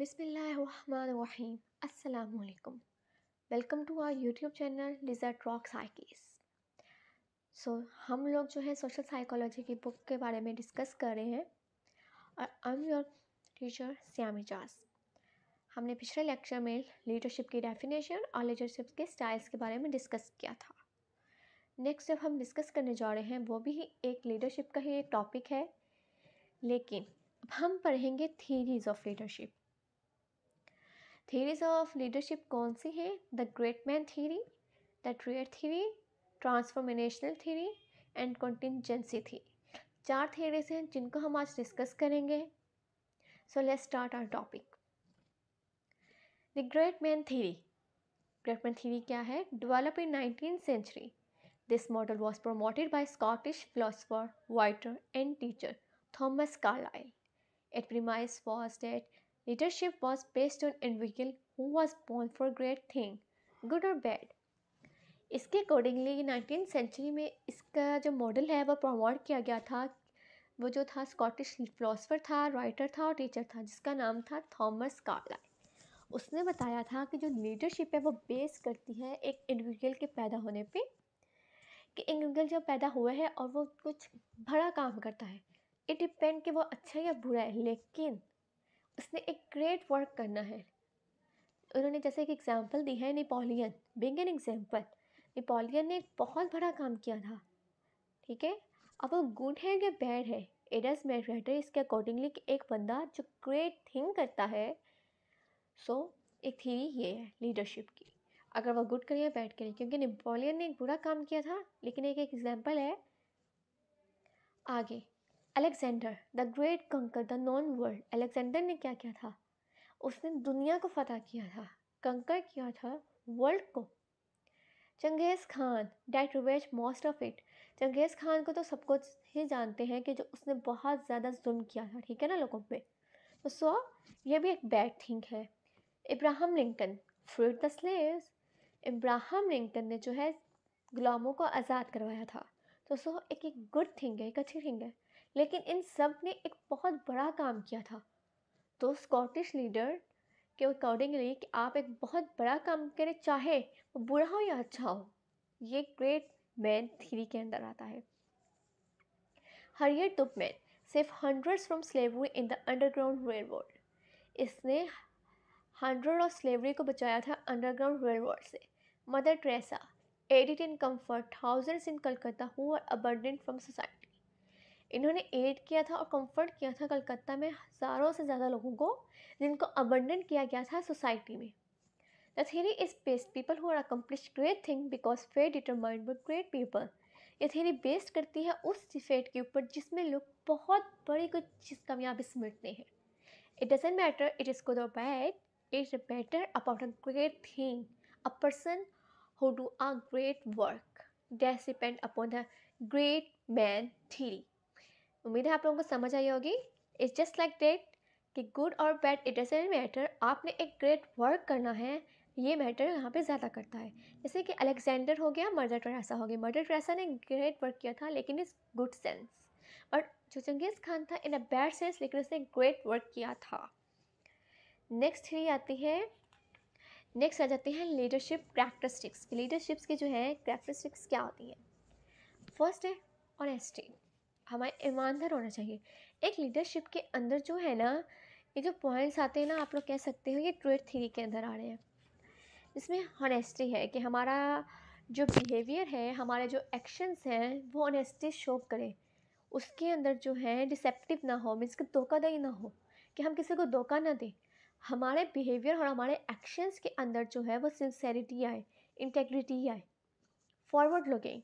बिसमीम् अल्लाम welcome to our YouTube channel desert rock साइकिस so हम लोग जो है सोशल साइकोलॉजी की बुक के बारे में डिस्कस कर रहे हैं और आई एम योर टीचर सियामी जास हमने पिछले लेक्चर में लीडरशिप की डेफिनेशन और लीडरशिप के स्टाइल्स के बारे में डिस्कस किया था नेक्स्ट जब हम डिस्कस करने जा रहे हैं वो भी एक लीडरशिप का ही एक टॉपिक है लेकिन अब हम पढ़ेंगे theories of leadership theories of leadership कौन सी हैं the great man theory the trait theory transformational theory and contingency theory चार थीरीज हैं जिनको हम आज डिस्कस करेंगे so let's start our topic the great man theory great man theory क्या है develop in nineteen century this model was promoted by Scottish philosopher writer and teacher Thomas Carlyle its premise was that Leadership was based on individual who was born for great thing, good or bad. इसके accordingly nineteen century में इसका जो model है वो promote किया गया था वो जो था स्कॉटिश फिलोसफर था राइटर था और टीचर था जिसका नाम था थॉमस कार्लाइल उसने बताया था कि जो लीडरशिप है वो बेस करती है एक इंडिविजुअल के पैदा होने पे कि इंडिविजुअल जब पैदा हुआ है और वो कुछ बड़ा काम करता है इट डिपेंड कि वो अच्छा या बुरा है लेकिन उसने एक ग्रेट वर्क करना है उन्होंने जैसे एक एग्ज़ाम्पल दी है Napoleon being an example Napoleon ने एक बहुत बड़ा काम किया था ठीक है अब वो गुड है या बैड है एडस मैटर इसके अकॉर्डिंगली कि एक बंदा जो ग्रेट थिंग करता है सो so, एक थीरी ये है लीडरशिप की अगर वह गुड करें या बैड करें क्योंकि नेपोलियन ने एक बुरा काम किया था लेकिन एक एग्ज़ाम्पल है आगे Alexander the great conquered the known world Alexander ने क्या किया था उसने दुनिया को फतह किया था कंकर किया था वर्ल्ड को Genghis Khan that ravaged most of it Genghis Khan को तो सबको ही जानते हैं कि जो उसने बहुत ज़्यादा जुल्म किया था ठीक है ना लोगों पे तो सो ये भी एक बैड थिंग है Abraham Lincoln freed the slaves Abraham Lincoln ने जो है गुलामों को आज़ाद करवाया था तो सो एक एक गुड थिंग है एक अच्छी थिंग है लेकिन इन सब ने एक बहुत बड़ा काम किया था तो स्कॉटिश लीडर के अकॉर्डिंगली कि आप एक बहुत बड़ा काम करें चाहे वो बुरा हो या अच्छा हो ये ग्रेट मैन थ्री के अंदर आता है हरियर टुप मैन सिर्फ hundreds from slavery in the underground railroad इसने हंड्रेड ऑफ स्लेवरी को बचाया था अंडरग्राउंड रेलरोड से Mother Teresa aided in comfort thousands in Calcutta who abandoned from society इन्होंने एड किया था और कंफर्ट किया था कलकत्ता में हज़ारों से ज़्यादा लोगों को जिनको अबंडन किया गया था सोसाइटी में the theory is based people who are accomplish great thing because fate determined by great people ये थेरी बेस्ड करती है उस फेट के ऊपर जिसमें लोग बहुत बड़ी कुछ चीज़ कामयाबी समेटते हैं it doesn't matter it is good और bad it better about a great thing a person who do a great work that depend upon the great man theory उम्मीद है आप लोगों को समझ आई होगी इट्स जस्ट लाइक डेट कि गुड और बैड इट डजेंट मैटर आपने एक ग्रेट वर्क करना है ये मैटर यहाँ पे ज़्यादा करता है जैसे कि अलेक्जेंडर हो गया मर्डर ट्रेसा हो गया मर्डर ट्रेसा ने ग्रेट वर्क किया था लेकिन इस गुड सेंस और जो चंगेज़ खान था इन अ बैड सेंस लेकिन उसने ग्रेट वर्क किया था नेक्स्ट ही आती है नेक्स्ट आ जाते हैं लीडरशिप करैक्टरिस्टिक्स लीडरशिप्स की जो है करैक्टरिस्टिक्स क्या होती है फर्स्ट है ऑनेस्टी हमारे ईमानदार होना चाहिए एक लीडरशिप के अंदर जो है ना ये जो पॉइंट्स आते हैं ना आप लोग कह सकते हो ये ट्रेड थ्री के अंदर आ रहे हैं इसमें हॉनेस्टी है कि हमारा जो बिहेवियर है हमारे जो एक्शंस हैं वो ऑनेस्टी शो करें उसके अंदर जो है डिसेप्टिव ना हो मीन्स कि धोखादही ना हो कि हम किसी को धोखा ना दें हमारे बिहेवियर और हमारे एक्शंस के अंदर जो है वो सिंसेरिटी आए इंटेग्रिटी आए फॉरवर्ड लुकिंग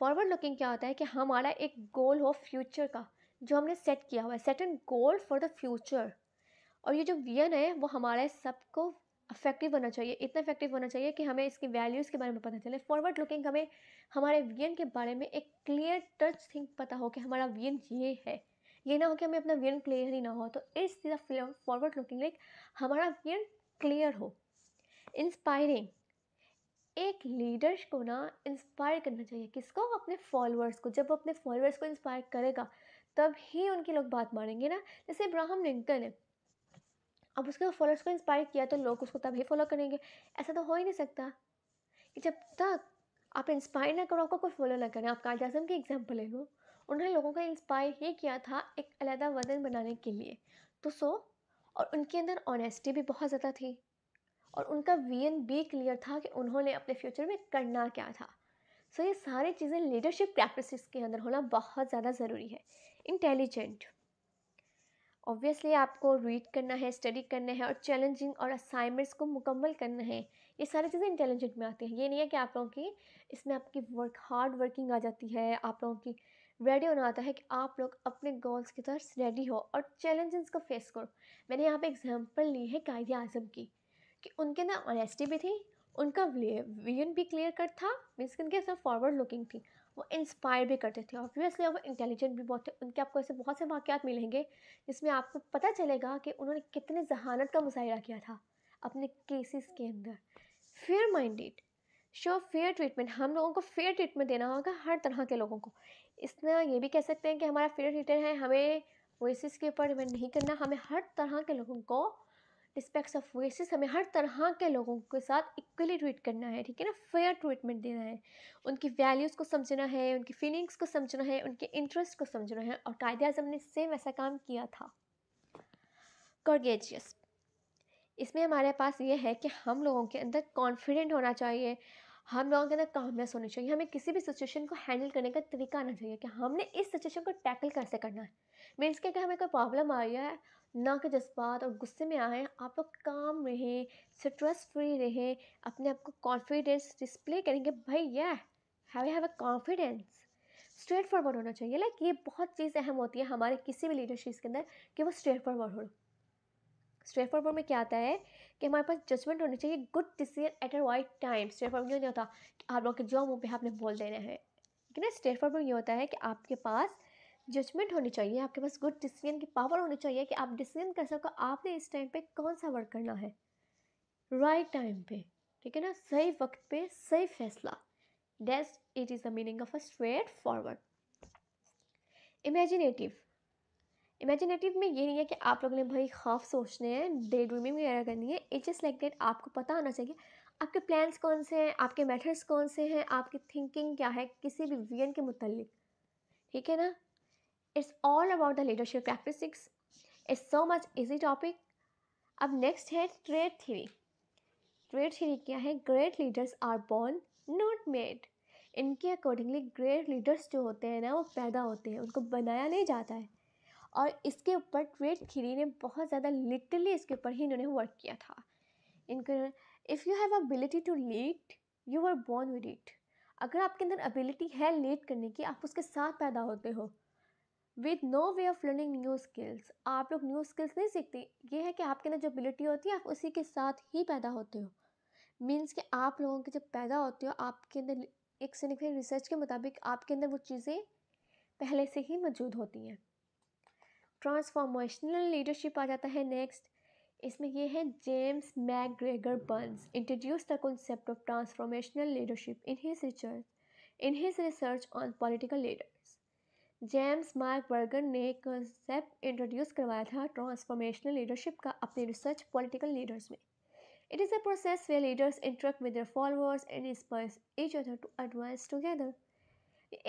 फॉरवर्ड लुकिंग क्या होता है कि हमारा एक गोल हो फ्यूचर का जो हमने सेट किया हुआ है set and goal for the future और ये जो वियन है वो हमारे सबको अफेक्टिव होना चाहिए इतना अफेक्टिव होना चाहिए कि हमें इसकी वैल्यूज़ के बारे में पता चले फॉरवर्ड लुकिंग हमें हमारे वियन के बारे में एक क्लियर टच थिंक पता हो कि हमारा वियन ये है ये ना हो कि हमें अपना वियन क्लियर ही ना हो तो इस फॉरवर्ड लुकिंग लाइक हमारा वियन क्लियर हो इंस्पायरिंग एक लीडर्स को ना इंस्पायर करना चाहिए किसको अपने फॉलोअर्स को जब वो अपने फॉलोअर्स को इंस्पायर करेगा तब ही उनके लोग बात मानेंगे ना जैसे इब्राहम लिंकन है अब उसके फॉलोअर्स तो को इंस्पायर किया तो लोग उसको तभी फॉलो करेंगे ऐसा तो हो ही नहीं सकता कि जब तक आप इंस्पायर ना करो आपको कोई फॉलो ना करें आप काज आजम की एग्जाम्पल ले लो उन्होंने लोगों को इंस्पायर ये किया था एक अलहदा वजन बनाने के लिए तो सो और उनके अंदर ऑनेस्टी भी बहुत ज़्यादा थी और उनका एन भी क्लियर था कि उन्होंने अपने फ्यूचर में करना क्या था सो so, ये सारी चीज़ें लीडरशिप प्रैक्टिस के अंदर होना बहुत ज़्यादा ज़रूरी है इंटेलिजेंट ऑब्वियसली आपको रीड करना है स्टडी करना है और चैलेंजिंग और असाइनमेंट्स को मुकम्मल करना है ये सारी चीज़ें इंटेलिजेंट में आती हैं ये नहीं है कि आप लोगों की इसमें आपकी वर्क हार्ड वर्किंग आ जाती है आप लोगों की रेडी होना आता है कि आप लोग अपने गोल्स की तरफ रेडी हो और चैलेंजेस को फेस करो मैंने यहाँ पे एग्जांपल ली है कायदे आज़म की कि उनके ना ऑनेस्टी भी थी उनका विजन भी क्लियर कट था मीन्स कि उनके सब फॉरवर्ड लुकिंग थी वो इंस्पायर भी करते थे ऑब्वियसली वो इंटेलिजेंट भी बहुत थे उनके आपको ऐसे बहुत से वाक़ मिलेंगे जिसमें आपको पता चलेगा कि उन्होंने कितने जहानत का मुजाहरा किया था अपने केसेस के अंदर fair minded show fair treatment हम लोगों को फेयर ट्रीटमेंट देना होगा हर तरह के लोगों को इसमें ये भी कह सकते हैं कि हमारा फेयर ट्रीटर है हमें वॉइस के ऊपर डिपेंड नहीं करना हमें हर तरह के लोगों को रिस्पेक्ट्स ऑफ वेसेस हमें हर तरह के लोगों के साथ इक्वली ट्रीट करना है ठीक है ना फेयर ट्रीटमेंट देना है उनकी वैल्यूज़ को समझना है उनकी फीलिंग्स को समझना है उनके इंटरेस्ट को समझना है और कायदे अजम ने सेम ऐसा काम किया था कॉर्गेजियस इसमें हमारे पास ये है कि हम लोगों के अंदर कॉन्फिडेंट होना चाहिए हम लोगों के अंदर कामनेस होनी चाहिए हमें किसी भी सिचुएशन को हैंडल करने का तरीका आना चाहिए कि हमने इस सिचुएशन को टैकल कैसे करना है मीन्स के अगर हमें कोई प्रॉब्लम आ रही है ना के जज्बात और गुस्से में आएँ आप लोग काम रहें स्ट्रेस फ्री रहें अपने आप को कॉन्फिडेंस डिस्प्ले करेंगे भाई ये have have a confidence straightforward होना चाहिए लाइक ये बहुत चीज़ अहम होती है हमारे किसी भी लीडरशिप के अंदर कि वो स्ट्रेट फॉरवर्ड हो स्ट्रेट फॉरवर्ड में क्या आता है कि हमारे पास जजमेंट होनी चाहिए good decision at a right time straightforward नहीं होता कि आप लोगों के जो मुँह पे आपने बोल देना है लेकिन स्ट्रेट फॉरवर्ड ये होता है कि आपके पास जजमेंट होनी चाहिए आपके पास गुड डिसीजन की पावर होनी चाहिए कि आप डिसीजन कर सको आपने इस टाइम पे कौन सा वर्क करना है राइट टाइम पे ठीक है ना सही वक्त पे सही फैसला this it is the meaning of a straightforward imaginative imaginative में ये नहीं है कि आप लोगों ने भाई खौफ सोचने हैं डे ड्रीमिंग वगैरह करनी है इट जस्ट लाइक डेट आपको पता होना चाहिए आपके प्लान्स कौन से हैं आपके मेथड्स कौन से हैं आपकी थिंकिंग क्या है किसी भी वीएन के मुतलिक ठीक है ना it's all about the leadership practice it's so much easy topic अब नेक्स्ट है ट्रेड थ्री ट्रेड थ्री क्या है great leaders are born not made इनके अकॉर्डिंगली ग्रेट लीडर्स जो होते हैं ना वो पैदा होते हैं उनको बनाया नहीं जाता है और इसके ऊपर ट्रेड थ्री ने बहुत ज़्यादा लिटरली इसके ऊपर ही इन्होंने वर्क किया था इनको if you have ability to lead you are born with it अगर आपके अंदर एबिलिटी है लीड करने की आप उसके साथ पैदा होते हो with no way of learning new skills आप लोग न्यू स्किल्स नहीं सीखते ये है कि आपके अंदर जो एबिलिटी होती है आप उसी के साथ ही पैदा होते हो मीन्स कि आप लोगों के जब पैदा होते हो आपके अंदर एक सिग्निफिकेंट रिसर्च के मुताबिक आपके अंदर वो चीज़ें पहले से ही मौजूद होती हैं ट्रांसफॉर्मेशनल लीडरशिप आ जाता है नेक्स्ट इसमें यह है James MacGregor Burns introduce the concept of transformational leadership in his research in his research on political leader James Mark Bergen ने कंसेप्ट इंट्रोड्यूस करवाया था ट्रांसफॉर्मेशनल लीडरशिप का अपनी रिसर्च पॉलिटिकल लीडर्स में it is a process way leaders interact with their followers and inspire each other to advance together.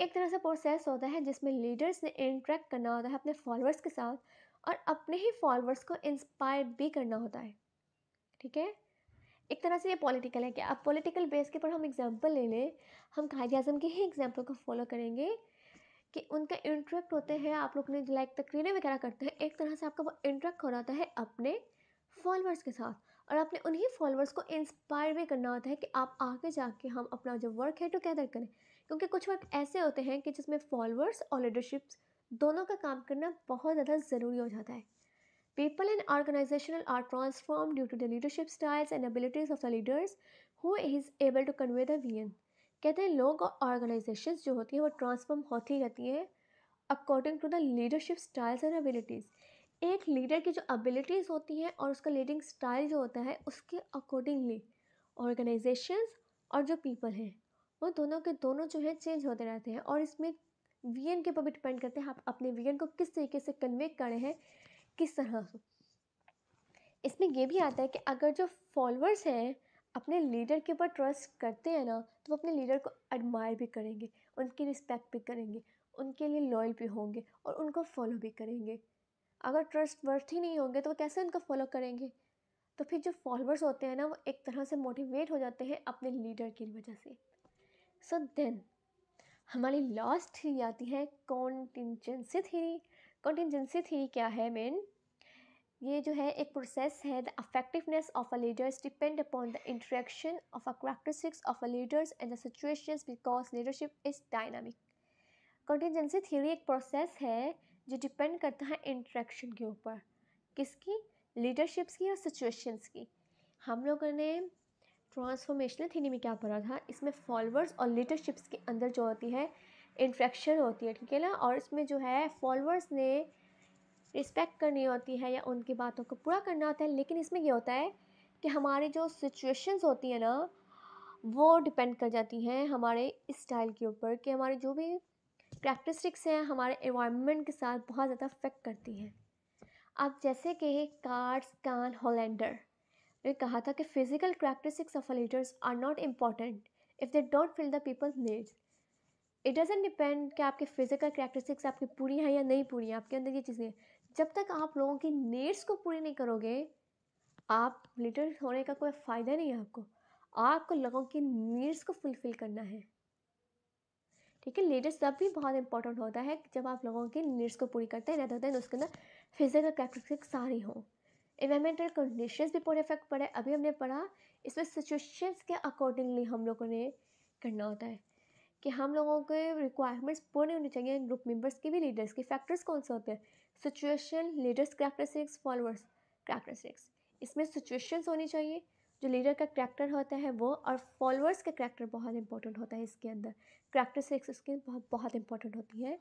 एक तरह से process होता है जिसमें लीडर्स ने इंटरेक्ट करना होता है अपने फॉलोअर्स के साथ और अपने ही फॉलोअर्स को इंस्पायर भी करना होता है ठीक है एक तरह से ये पॉलिटिकल है कि अब पॉलिटिकल बेस के ऊपर हम एग्जांपल ले लें हम कायद अजम के ही एग्जांपल को फॉलो करेंगे कि उनका इंटरेक्ट होते हैं आप लोग ने लाइक तकरीरें वगैरह करते हैं एक तरह से आपका वो इंटरेक्ट हो रहा है अपने फॉलोअर्स के साथ और आपने उन्हीं फॉलोअर्स को इंस्पायर भी करना होता है कि आप आगे जाके हम अपना जो वर्क है टुगेदर करें क्योंकि कुछ वर्क ऐसे होते हैं कि जिसमें फॉलोअर्स और लीडरशिप्स दोनों का काम करना बहुत ज़्यादा ज़रूरी हो जाता है people in organizational are transform due to the leadership styles and abilities of the leaders who is able to convey the vision. कहते हैं लोग और ऑर्गेनाइजेशन जो होती हैं वो ट्रांसफॉर्म होती रहती है according to the leadership styles and abilities एक लीडर की जो एबिलिटीज़ होती हैं और उसका लीडिंग स्टाइल जो होता है उसके अकॉर्डिंगली ऑर्गेनाइजेशन और जो पीपल हैं वो दोनों के दोनों जो हैं चेंज होते रहते हैं और इसमें वी एन के ऊपर भी डिपेंड करते हैं आप अपने वी एन को किस तरीके से कन्वे कर रहे हैं किस तरह से इसमें यह भी आता है कि अगर जो फॉलोअर्स हैं अपने लीडर के ऊपर ट्रस्ट करते हैं ना तो वो अपने लीडर को एडमायर भी करेंगे उनकी रिस्पेक्ट भी करेंगे उनके लिए लॉयल भी होंगे और उनको फॉलो भी करेंगे अगर ट्रस्ट वर्थ ही नहीं होंगे तो वो कैसे उनको फॉलो करेंगे तो फिर जो फॉलोअर्स होते हैं ना वो एक तरह से मोटिवेट हो जाते हैं अपने लीडर की वजह से सो so देन हमारी लास्ट थ्री आती है कॉन्टिजेंसी थ्री कॉन्टिजेंसी थ्री क्या है मेन ये जो है एक प्रोसेस है the effectiveness of a leaders depend upon the interaction of a characteristics of a leaders and the situations because leadership is dynamic contingency theory एक प्रोसेस है जो डिपेंड करता है इंट्रैक्शन के ऊपर किसकी लीडरशिप्स की और सिचुएशंस की हम लोगों ने ट्रांसफॉर्मेशनल थीनी में क्या पढ़ा था इसमें फॉलोअर्स और लीडरशिप्स के अंदर जो होती है इंट्रैक्शन होती है ठीक है ना और इसमें जो है फॉलोअर्स ने रिस्पेक्ट करनी होती है या उनकी बातों को पूरा करना होता है लेकिन इसमें यह होता है कि हमारी जो सिचुएशंस होती हैं ना वो डिपेंड कर जाती हैं हमारे स्टाइल के ऊपर कि हमारे जो भी करैक्टरिस्टिक्स हैं हमारे इन्वायरमेंट के साथ बहुत ज़्यादा अफेक्ट करती हैं अब जैसे कि कार्ड्स कान हॉलैंडर ने कहा था कि physical characteristics of leaders are not important if they don't fill the people needs it doesn't depend कि आपके फिजिकल करैक्टरिस्टिक्स आपकी पूरी हैं या नहीं पूरी हैं आपके अंदर ये चीज़ें जब तक आप लोगों की नीड्स को पूरी नहीं करोगे आप लीडर होने का कोई फ़ायदा नहीं है आपको आपको लोगों की नीड्स को फुलफ़िल करना है ठीक है तब भी बहुत इंपॉर्टेंट होता है जब आप लोगों की नीड्स को पूरी करते हैं रहते हैं उसके अंदर फिजिकल कैरेक्टरिस्टिक सारी हों इन्वायरमेंटल कंडीशंस भी पूरे इफेक्ट पड़े अभी हमने पढ़ा इसमें सिचुएशंस के अकॉर्डिंगली हम लोगों ने करना होता है कि हम लोगों के रिक्वायरमेंट्स पूरे होने चाहिए ग्रुप मेंबर्स की भी लीडर्स के फैक्टर्स कौन से होते हैं situation leaders characteristics followers characteristics इसमें सिचुएशंस होनी चाहिए जो लीडर का करैक्टर होता है वो और फॉलोअर्स का करैक्टर बहुत इंपॉर्टेंट होता है इसके अंदर करैक्टरिस्टिक्स इसके बहुत बहुत इंपॉर्टेंट होती है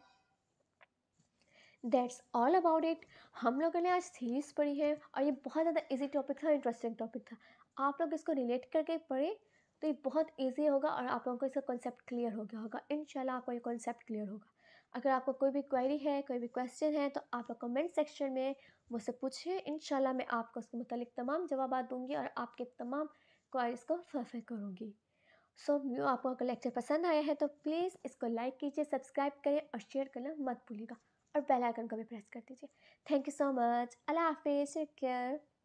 दैट्स ऑल अबाउट इट हम लोगों ने आज थीरीज पढ़ी है और ये बहुत ज़्यादा इजी टॉपिक था इंटरेस्टिंग टॉपिक था आप लोग इसको रिलेट करके पढ़े तो ये बहुत ईजी होगा और आप लोगों को इसका कॉन्सेप्ट क्लियर हो गया होगा इन आपको ये कॉन्सेप्ट क्लियर होगा अगर आपको कोई भी क्वेरी है कोई भी क्वेश्चन है तो आप कमेंट सेक्शन में मुझसे पूछिए इन मैं आपको उसके मतलब तमाम जवाब दूँगी और आपके तमाम क्वारीज़ को फलफिल करूँगी सो so, आपको अगर लेक्चर पसंद आया है तो प्लीज़ इसको लाइक कीजिए सब्सक्राइब करें और शेयर करना मत भूलिएगा और बेल आइकन को भी प्रेस कर दीजिए थैंक यू सो मच अल्लाह हाफिज़ टेक केयर